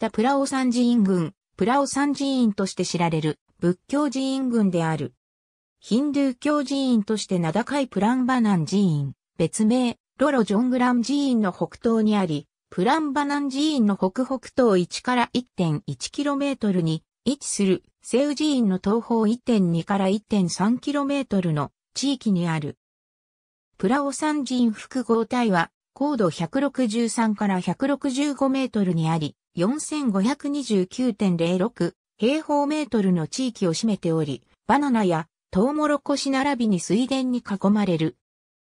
たプラオ山寺院群、プラオ山寺院として知られる仏教寺院群である。ヒンドゥー教寺院として名高いプランバナン寺院、別名、ロロジョングラン寺院の北東にあり、プランバナン寺院の北北東1から 1.1km に位置するセウ寺院の東方1.2から 1.3km の地域にある。プラオ山寺院複合体は高度163から165メートルにあり、4529.06平方メートルの地域を占めており、バナナやトウモロコシ並びに水田に囲まれる。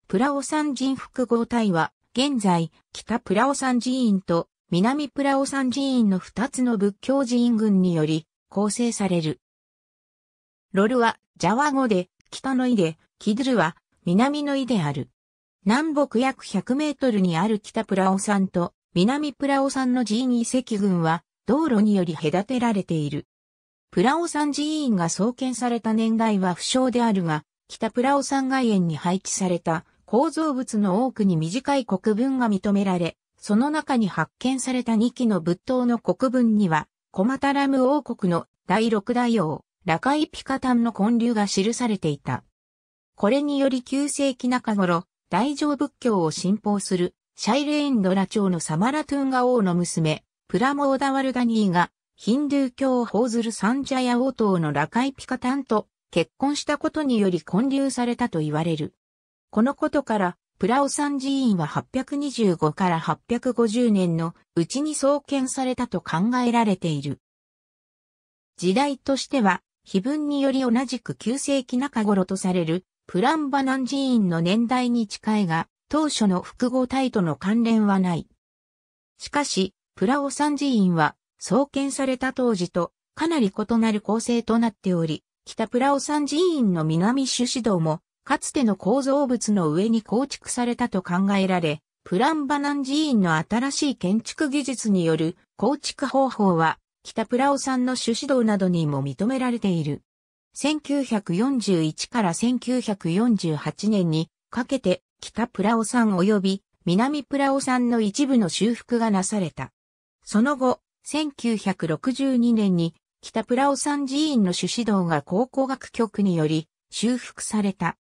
プラオ山人複合体は、現在、北プラオ山寺院と南プラオ山寺院の2つの仏教寺院群により構成される。ロルは、ジャワ語で、北の井で、キドゥルは、南の井である。南北約100メートルにある北プラオ山と、南プラオ山の寺院遺跡群は道路により隔てられている。プラオ山寺院が創建された年代は不詳であるが、北プラオ山外苑に配置された構造物の多くに短い国文が認められ、その中に発見された2基の仏塔の国文には、コマタラム王国の第六大王、ラカイピカタンの建立が記されていた。これにより9世紀中頃、大乗仏教を信奉するシャイレーン・ドラ朝のサマラトゥンガ王の娘、プラモーダ・ワルガニーが、ヒンドゥー教をーずるサンジャヤ王党のラカイピカタンと結婚したことにより混流されたと言われる。このことから、プラオサン寺院は825から850年のうちに創建されたと考えられている。時代としては、碑文により同じく9世紀中頃とされるプランバナン寺院の年代に近いが、当初の複合体との関連はない。しかし、プラオ山寺院は創建された当時とかなり異なる構成となっており、北プラオ山寺院の南主指導も、かつての構造物の上に構築されたと考えられ、プランバナン寺院の新しい建築技術による構築方法は、北プラオサンの主指導などにも認められている。1941から1948年にかけて北プラオ山及び南プラオ山の一部の修復がなされた。その後、1962年に北プラオ山寺院の主指導が考古学局により修復された。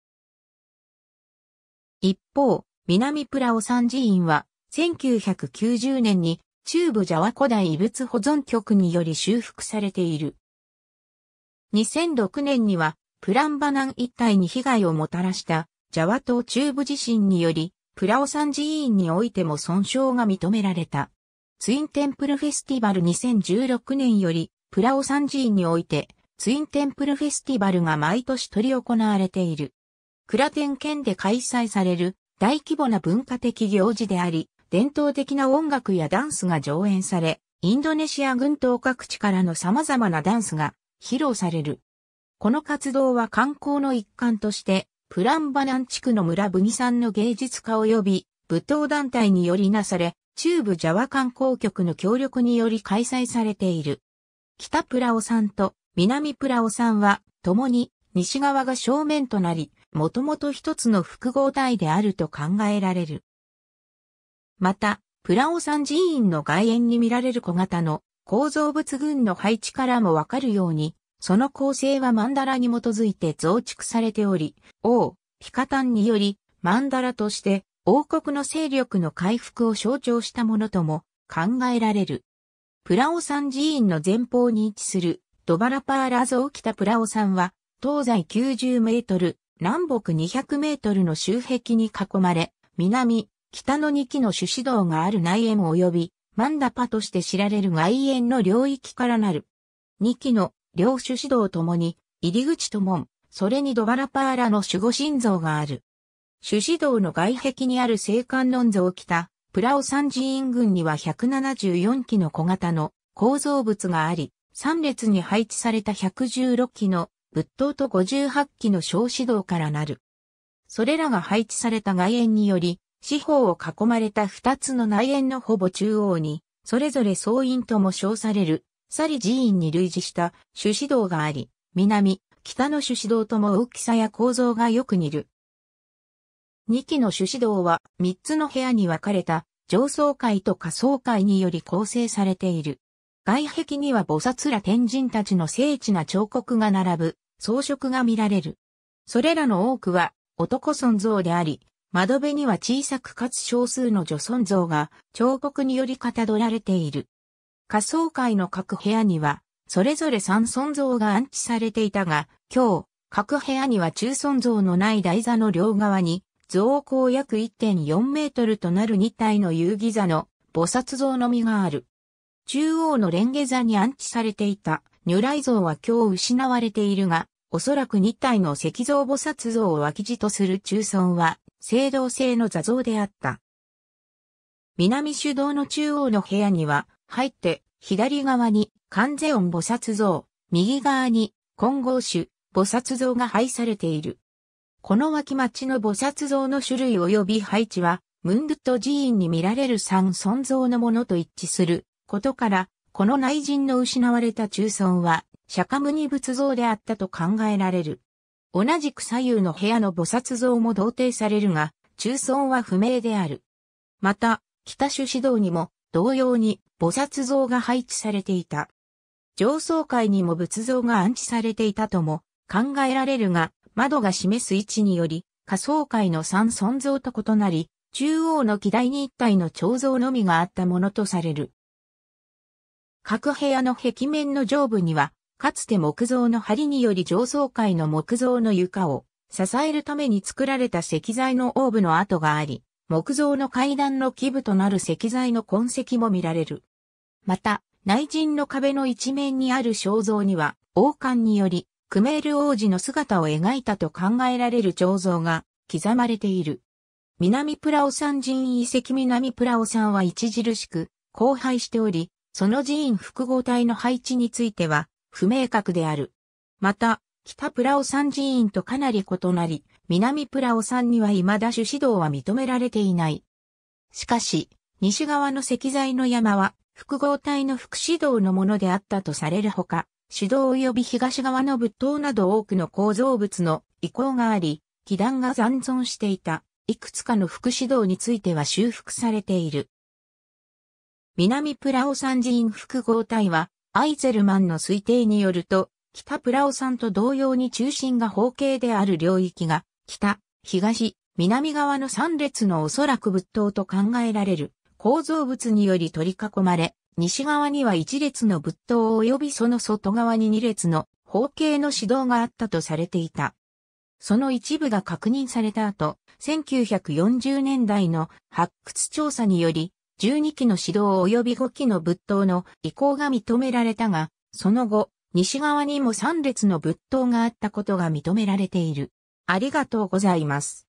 一方、南プラオ山寺院は1990年に中部ジャワ古代遺物保存局により修復されている。2006年にはプランバナン一帯に被害をもたらしたジャワ島中部地震により、プラオサン寺院においても損傷が認められた。ツインテンプルフェスティバル2016年より、プラオサン寺院において、ツインテンプルフェスティバルが毎年取り行われている。クラテン県で開催される大規模な文化的行事であり、伝統的な音楽やダンスが上演され、インドネシア群島各地からの様々なダンスが披露される。この活動は観光の一環としてプランバナン地区の村ブギさんの芸術家及び舞踏団体によりなされ、中部ジャワ観光局の協力により開催されている。北プラオさんと南プラオさんは、共に西側が正面となり、もともと一つの複合体であると考えられる。また、プラオさん寺院の外苑に見られる小型の構造物群の配置からもわかるように、その構成はマンダラに基づいて増築されており、王、ピカタンにより、マンダラとして王国の勢力の回復を象徴したものとも考えられる。プラオ山寺院の前方に位置するドバラパーラ像北プラオ山は東西90メートル、南北200メートルの周壁に囲まれ、南、北の2基の主指導がある内縁及びマンダパとして知られる外縁の領域からなる。2基の両種指導ともに、入り口と門、それにドバラパーラの守護神像がある。主指導の外壁にある聖観音像た、プラオン寺院群には174基の小型の構造物があり、3列に配置された116基の仏塔と58基の小指導からなる。それらが配置された外縁により、四方を囲まれた2つの内縁のほぼ中央に、それぞれ総院とも称されるサリ寺院に類似した種子堂があり、南、北の種子堂とも大きさや構造がよく似る。2期の種子堂は3つの部屋に分かれた上層階と下層階により構成されている。外壁には菩薩ら天人たちの精緻な彫刻が並ぶ装飾が見られる。それらの多くは男尊像であり、窓辺には小さくかつ少数の女尊像が彫刻によりかたどられている。仮想界の各部屋には、それぞれ三尊像が安置されていたが、今日、各部屋には中尊像のない台座の両側に、像高約1.4メートルとなる2体の遊戯座の菩薩像のみがある。中央のレンゲ座に安置されていた如来像は今日失われているが、おそらく2体の石像菩薩像を脇地とする中尊は、青銅製の座像であった。南主道の中央の部屋には、入って、左側に観世音菩薩像、右側に金剛種菩薩像が配されている。この脇町の菩薩像の種類及び配置は、ムンドゥット寺院に見られる三尊像のものと一致することから、この内陣の失われた中尊は、釈迦尼仏像であったと考えられる。同じく左右の部屋の菩薩像も同定されるが、中尊は不明である。また、北種指導にも、同様に菩薩像が配置されていた。上層階にも仏像が安置されていたとも考えられるが、窓が示す位置により、下層階の三尊像と異なり、中央の機台に一体の彫像のみがあったものとされる。各部屋の壁面の上部には、かつて木造の梁により上層階の木造の床を支えるために作られた石材のオーブの跡があり、木造の階段の基部となる石材の痕跡も見られる。また、内陣の壁の一面にある肖像には、王冠により、クメール王子の姿を描いたと考えられる彫像が刻まれている。南プラオ山寺院遺跡南プラオ山は著しく荒廃しており、その寺院複合体の配置については不明確である。また、北プラオ山寺院とかなり異なり、南プラオさんには未だ主指導は認められていない。しかし、西側の石材の山は複合体の副指導のものであったとされるほか、指導及び東側の仏塔など多くの構造物の遺構があり、基壇が残存していた、いくつかの副指導については修復されている。南プラオ山寺院複合体は、アイゼルマンの推定によると、北プラオ山と同様に中心が方形である領域が北、東、南側の3列のおそらく仏塔と考えられる構造物により取り囲まれ、西側には1列の仏塔及びその外側に2列の方形の指導があったとされていた。その一部が確認された後、1940年代の発掘調査により、12基の指導及び5基の仏塔の移行が認められたが、その後、西側にも3列の仏塔があったことが認められている。ありがとうございます。